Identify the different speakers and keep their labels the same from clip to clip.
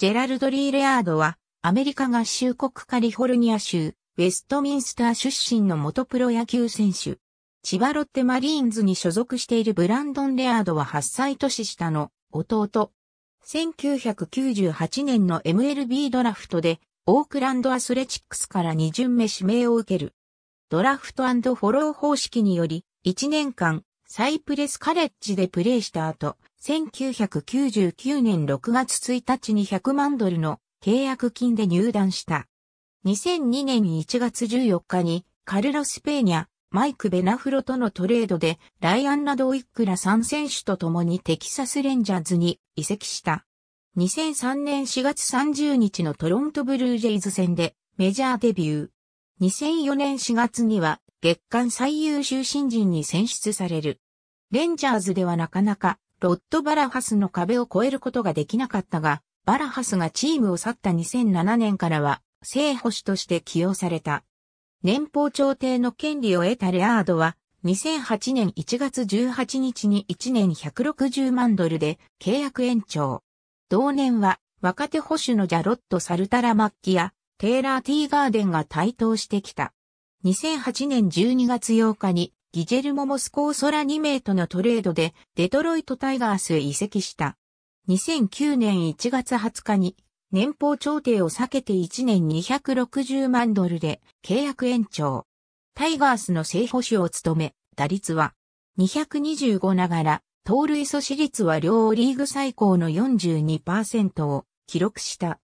Speaker 1: ジェラルド・リー・レアードは、アメリカ合衆国カリフォルニア州、ウェストミンスター出身の元プロ野球選手。千葉ロッテマリーンズに所属しているブランドン・レアードは8歳年下の弟。1998年の MLB ドラフトで、オークランドアスレチックスから2巡目指名を受ける。ドラフトフォロー方式により、1年間、サイプレスカレッジでプレーした後、1999年6月1日に100万ドルの契約金で入団した。2002年1月14日にカルロス・ペーニャ、マイク・ベナフロとのトレードでライアン・ラドウィックら3選手と共にテキサス・レンジャーズに移籍した。2003年4月30日のトロント・ブルージェイズ戦でメジャーデビュー。2004年4月には月間最優秀新人に選出される。レンジャーズではなかなか、ロッド・バラハスの壁を越えることができなかったが、バラハスがチームを去った2007年からは、正捕手として起用された。年俸調停の権利を得たレアードは、2008年1月18日に1年160万ドルで契約延長。同年は、若手保守のジャロット・サルタラマッキや、テイラー・ティーガーデンが台頭してきた。2008年12月8日にギジェルモ・モスコーソラ2名とのトレードでデトロイト・タイガースへ移籍した。2009年1月20日に年俸調停を避けて1年260万ドルで契約延長。タイガースの正捕手を務め、打率は225ながら、盗塁阻止率は両リーグ最高の42%を記録した。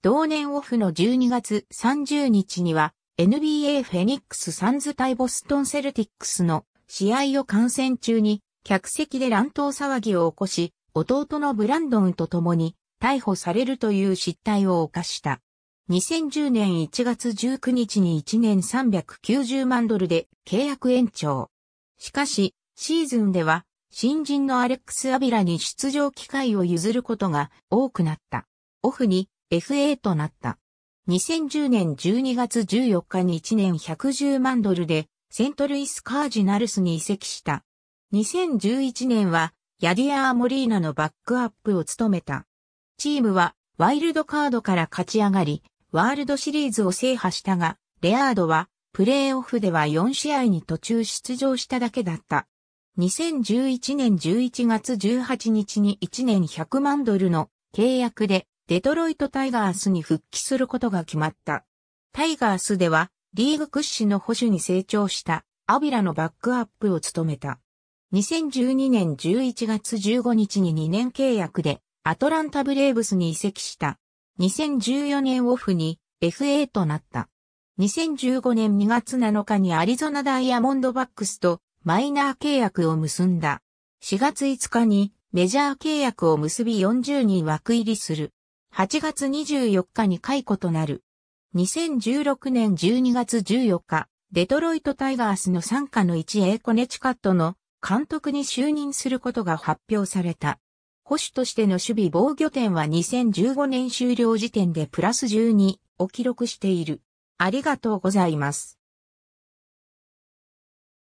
Speaker 1: 同年オフの12月30日には NBA フェニックスサンズ対ボストンセルティックスの試合を観戦中に客席で乱闘騒ぎを起こし、弟のブランドンと共に逮捕されるという失態を犯した。2010年1月19日に1年390万ドルで契約延長。しかし、シーズンでは新人のアレックス・アビラに出場機会を譲ることが多くなった。オフに FA となった。2010年12月14日に1年110万ドルでセントルイスカージナルスに移籍した。2011年はヤディアー・モリーナのバックアップを務めた。チームはワイルドカードから勝ち上がり、ワールドシリーズを制覇したが、レアードはプレーオフでは4試合に途中出場しただけだった。2011年11月18日に1年100万ドルの契約でデトロイトタイガースに復帰することが決まった。タイガースでは、リーグ屈指の保守に成長した、アビラのバックアップを務めた。2012年11月15日に2年契約で、アトランタブレーブスに移籍した。2014年オフに FA となった。2015年2月7日にアリゾナダイヤモンドバックスとマイナー契約を結んだ。4月5日にメジャー契約を結び40人枠入りする。8月24日に解雇となる。2016年12月14日、デトロイトタイガースの傘下の一 a コネチカットの監督に就任することが発表された。保守としての守備防御点は2015年終了時点でプラス12を記録している。ありがとうございます。